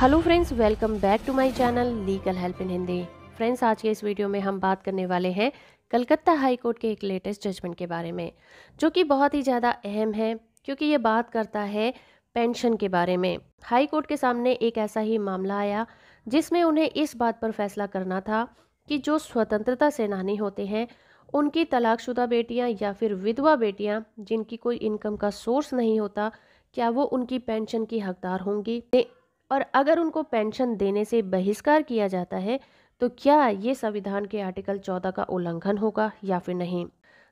hello friends welcome back to my channel legal help in Hindi friends आज के इस video में हम बात करने वाले हैं कलकत्ता हाई कोर्ट के एक लेटेस्ट जजमेंट के बारे में जो कि बहुत ही ज़्यादा अहम है क्योंकि ये बात करता है पेंशन के बारे में हाई कोर्ट के सामने एक ऐसा ही मामला आया जिसमें उन्हें इस बात पर फैसला करना था कि जो स्वतंत्रता सेनानी होते हैं उनकी तलाकशुदा बेटियाँ या फिर विधवा बेटियाँ जिनकी कोई इनकम का सोर्स नहीं होता क्या वो उनकी पेंशन की हकदार होंगी और अगर उनको पेंशन देने से बहिष्कार किया जाता है तो क्या ये संविधान के आर्टिकल चौदह का उल्लंघन होगा या फिर नहीं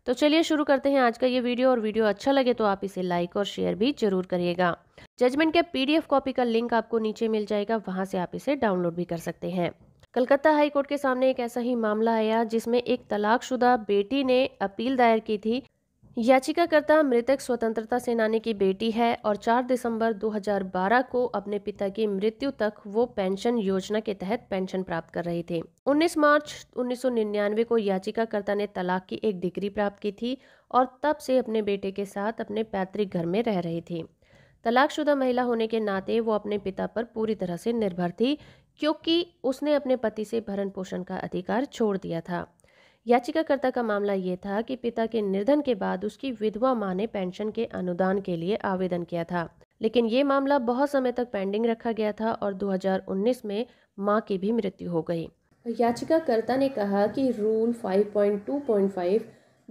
तो चलिए शुरू करते हैं आज का ये वीडियो और वीडियो अच्छा लगे तो आप इसे लाइक और शेयर भी जरूर करिएगा जजमेंट के पीडीएफ कॉपी का लिंक आपको नीचे मिल जाएगा वहां से आप इसे डाउनलोड भी कर सकते हैं कलकत्ता हाईकोर्ट के सामने एक ऐसा ही मामला आया जिसमें एक तलाकशुदा बेटी ने अपील दायर की थी याचिकाकर्ता मृतक स्वतंत्रता सेनानी की बेटी है और 4 दिसंबर 2012 को अपने पिता की मृत्यु तक वो पेंशन योजना के तहत पेंशन प्राप्त कर रहे थे 19 मार्च 1999 को याचिकाकर्ता ने तलाक की एक डिग्री प्राप्त की थी और तब से अपने बेटे के साथ अपने पैतृक घर में रह रही थी तलाकशुदा महिला होने के नाते वो अपने पिता पर पूरी तरह से निर्भर थी क्योंकि उसने अपने पति से भरण पोषण का अधिकार छोड़ दिया था याचिकाकर्ता का मामला ये था कि पिता के निर्धन के बाद उसकी विधवा माँ ने पेंशन के अनुदान के लिए आवेदन किया था लेकिन ये मामला बहुत समय तक पेंडिंग रखा गया था और 2019 में माँ की भी मृत्यु हो गई याचिकाकर्ता ने कहा कि रूल 5.2.5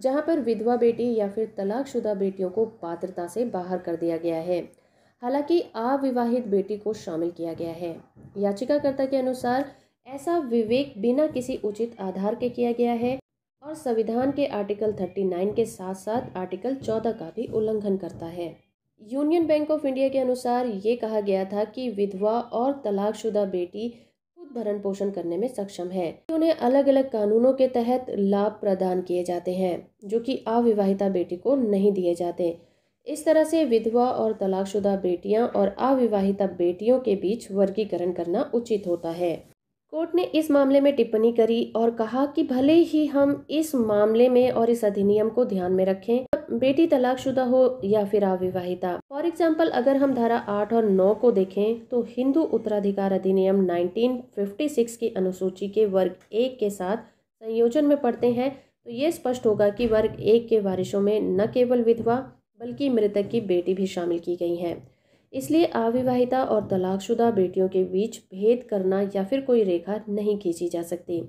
जहां पर विधवा बेटी या फिर तलाकशुदा बेटियों को पात्रता से बाहर कर दिया गया है हालांकि अविवाहित बेटी को शामिल किया गया है याचिकाकर्ता के अनुसार ऐसा विवेक बिना किसी उचित आधार के किया गया है और संविधान के आर्टिकल 39 के साथ साथ आर्टिकल 14 का भी उल्लंघन करता है यूनियन बैंक ऑफ इंडिया के अनुसार ये कहा गया था कि विधवा और तलाकशुदा बेटी खुद भरण पोषण करने में सक्षम है उन्हें अलग अलग कानूनों के तहत लाभ प्रदान किए जाते हैं जो कि अविवाहिता बेटी को नहीं दिए जाते इस तरह से विधवा और तलाकशुदा बेटियां और अविवाहिता बेटियों के बीच वर्गीकरण करना उचित होता है कोर्ट ने इस मामले में टिप्पणी करी और कहा कि भले ही हम इस मामले में और इस अधिनियम को ध्यान में रखें बेटी तलाकशुदा हो या फिर अविवाहिता फॉर एग्जाम्पल अगर हम धारा आठ और नौ को देखें तो हिंदू उत्तराधिकार अधिनियम 1956 की अनुसूची के वर्ग एक के साथ संयोजन में पढ़ते हैं तो ये स्पष्ट होगा कि वर्ग एक के वारिशों में न केवल विधवा बल्कि मृतक की बेटी भी शामिल की गई है इसलिए अविवाहिता और तलाकशुदा बेटियों के बीच भेद करना या फिर कोई रेखा नहीं खींची जा सकती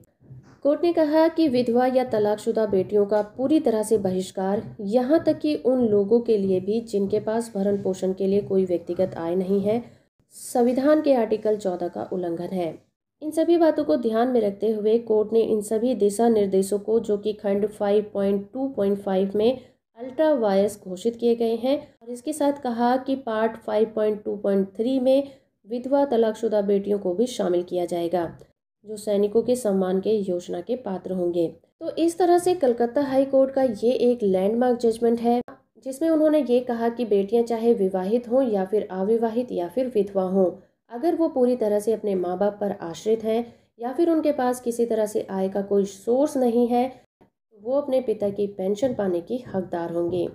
कोर्ट ने कहा कि विधवा या तलाकशुदा बेटियों का पूरी तरह से बहिष्कार यहाँ तक कि उन लोगों के लिए भी जिनके पास भरण पोषण के लिए कोई व्यक्तिगत आय नहीं है संविधान के आर्टिकल चौदह का उल्लंघन है इन सभी बातों को ध्यान में रखते हुए कोर्ट ने इन सभी दिशा निर्देशों को जो कि खंड फाइव में अल्ट्रा अल्ट्रावायस घोषित किए गए हैं और इसके साथ कहा कि पार्ट 5.2.3 में विधवा तलाकशुदा बेटियों को भी शामिल किया जाएगा जो सैनिकों के सम्मान के योजना के पात्र होंगे तो इस तरह से कलकत्ता हाई कोर्ट का ये एक लैंडमार्क जजमेंट है जिसमें उन्होंने ये कहा कि बेटियां चाहे विवाहित हों या फिर अविवाहित या फिर विधवा हों अगर वो पूरी तरह से अपने माँ बाप पर आश्रित हैं या फिर उनके पास किसी तरह से आय का कोई सोर्स नहीं है वो अपने पिता की पेंशन पाने की हकदार होंगे